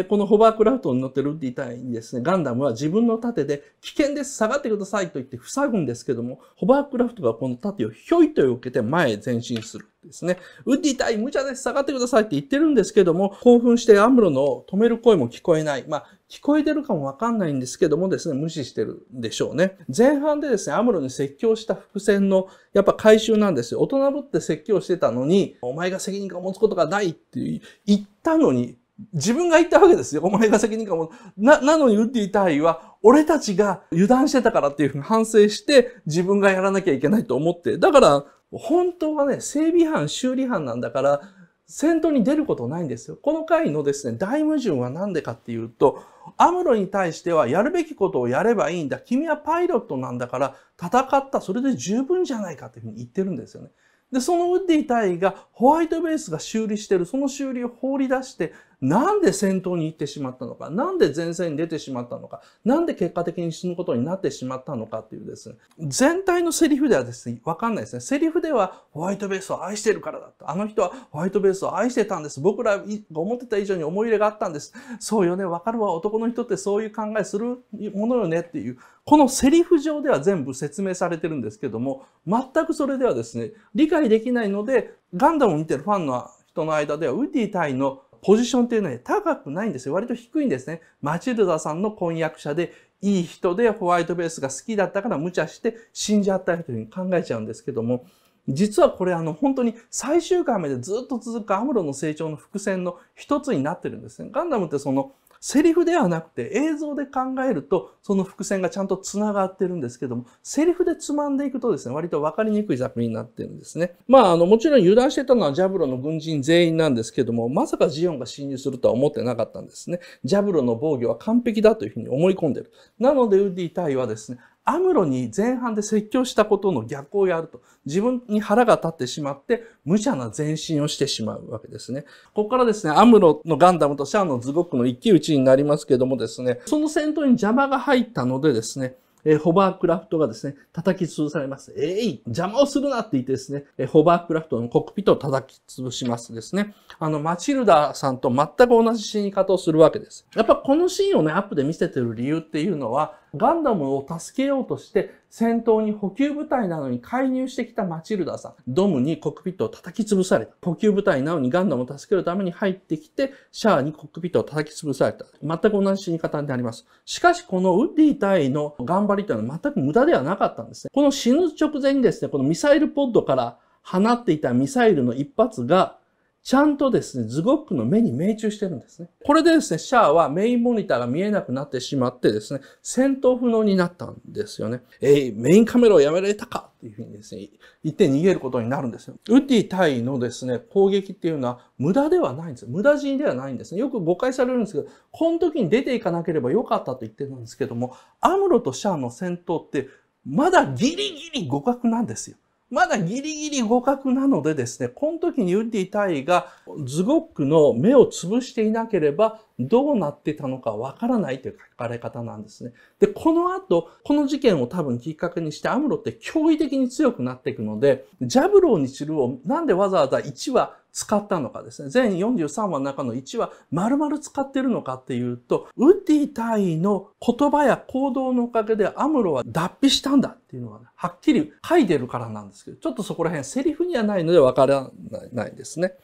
ー、このホバークラフトに乗ってるディ隊にですね、ガンダムは自分の盾で危険です、下がってくださいと言って塞ぐんですけども、ホバークラフトがこの盾をひょいと避けて前へ前進する。ですね。ウッディい無茶です。下がってくださいって言ってるんですけども、興奮してアムロの止める声も聞こえない。まあ、聞こえてるかもわかんないんですけどもですね、無視してるんでしょうね。前半でですね、アムロに説教した伏線の、やっぱ回収なんですよ。大人ぶって説教してたのに、お前が責任感を持つことがないって言ったのに、自分が言ったわけですよ。お前が責任かも。な、なのにウッディ大尉は、俺たちが油断してたからっていうふうに反省して、自分がやらなきゃいけないと思って。だから、本当はね、整備班、修理班なんだから、戦闘に出ることないんですよ。この回のですね、大矛盾は何でかっていうと、アムロに対してはやるべきことをやればいいんだ。君はパイロットなんだから戦った。それで十分じゃないかっていうふうに言ってるんですよね。で、そのウッディ隊がホワイトベースが修理してる、その修理を放り出して、なんで戦闘に行ってしまったのか、なんで前線に出てしまったのか、なんで結果的に死ぬことになってしまったのかっていうですね、全体のセリフではですね、わかんないですね。セリフではホワイトベースを愛してるからだと。あの人はホワイトベースを愛してたんです。僕らが思ってた以上に思い入れがあったんです。そうよね、わかるわ。男の人ってそういう考えするものよねっていう、このセリフ上では全部説明されてるんですけども、全くそれではですね、理解できないので、ガンダムを見てるファンの人の間では、ウッディ対のポジションっていうのね、高くないんですよ。割と低いんですね。マチルダさんの婚約者で、いい人でホワイトベースが好きだったから無茶して死んじゃったという人に考えちゃうんですけども、実はこれあの本当に最終回までずっと続くアムロの成長の伏線の一つになってるんですね。ガンダムってそのセリフではなくて映像で考えるとその伏線がちゃんと繋がってるんですけども、セリフでつまんでいくとですね、割と分かりにくい作品になってるんですね。まあ、あの、もちろん油断してたのはジャブロの軍人全員なんですけども、まさかジオンが侵入するとは思ってなかったんですね。ジャブロの防御は完璧だというふうに思い込んでる。なのでウッディイはですね、アムロに前半で説教したことの逆をやると、自分に腹が立ってしまって、無茶な前進をしてしまうわけですね。ここからですね、アムロのガンダムとシャアのズゴックの一騎打ちになりますけどもですね、その戦闘に邪魔が入ったのでですね、えホバークラフトがですね、叩き潰されます。えい、ー、邪魔をするなって言ってですね、えホバークラフトのコックピットを叩き潰しますですね。あの、マチルダさんと全く同じ死に方をするわけです。やっぱこのシーンをね、アップで見せてる理由っていうのは、ガンダムを助けようとして戦闘に補給部隊なのに介入してきたマチルダさん。ドムにコックピットを叩き潰された。補給部隊なのにガンダムを助けるために入ってきて、シャアにコックピットを叩き潰された。全く同じ死に方になります。しかし、このウッディ隊の頑張りというのは全く無駄ではなかったんですね。この死ぬ直前にですね、このミサイルポッドから放っていたミサイルの一発がちゃんとですね、ズゴックの目に命中してるんですね。これでですね、シャアはメインモニターが見えなくなってしまってですね、戦闘不能になったんですよね。えー、メインカメラをやめられたかっていうふうにですね、言って逃げることになるんですよ。ウッディ対のですね、攻撃っていうのは無駄ではないんですよ。無駄死にではないんですね。よく誤解されるんですけど、この時に出ていかなければよかったと言ってるんですけども、アムロとシャアの戦闘ってまだギリギリ互角なんですよ。まだギリギリ互角なのでですね、この時にウッディ大尉がズゴックの目を潰していなければどうなってたのかわからないという書かれ方なんですね。で、この後、この事件を多分きっかけにしてアムロって驚異的に強くなっていくので、ジャブローにチるをなんでわざわざ1話使ったのかですね、全43話の中の1話丸々使ってるのかっていうと、ウッディ大尉の言葉や行動のおかげでアムロは脱皮したんだっていうのは、ね、はっきり書いてるからなんですけど、ちょっとそこら辺セリフにはないのでわからないですね。